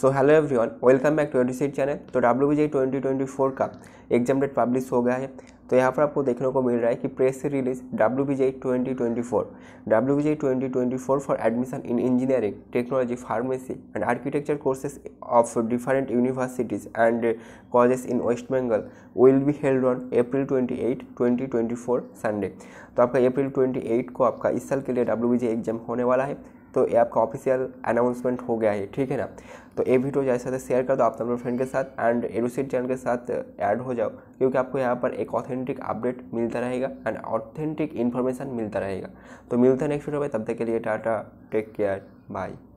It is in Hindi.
so hello everyone welcome back to seat channel तो W B twenty twenty four का एग्जाम डेट पब्लिश हो गया है तो यहाँ पर आपको देखने को मिल रहा है कि प्रेस से release W B J twenty twenty four W B twenty twenty four for admission in engineering technology pharmacy and architecture courses of different universities and college in West Bengal will be held on April twenty eight twenty twenty four Sunday तो आपका अप्रैल ट्वेंटी एट को आपका इस साल के लिए डब्ल्यू बी जे एग्जाम होने वाला है तो ये आपका ऑफिशियल अनाउंसमेंट हो गया है ठीक है ना तो ये वीडियो जैसे साथ शेयर कर दो आप अपने फ्रेंड के साथ एंड एडोसिट चैनल के साथ ऐड हो जाओ क्योंकि आपको यहाँ पर एक ऑथेंटिक अपडेट मिलता रहेगा एंड ऑथेंटिक इन्फॉर्मेशन मिलता रहेगा तो मिलता है नेक्स्ट वीडियो में तब तक के लिए टाटा टेक केयर बाय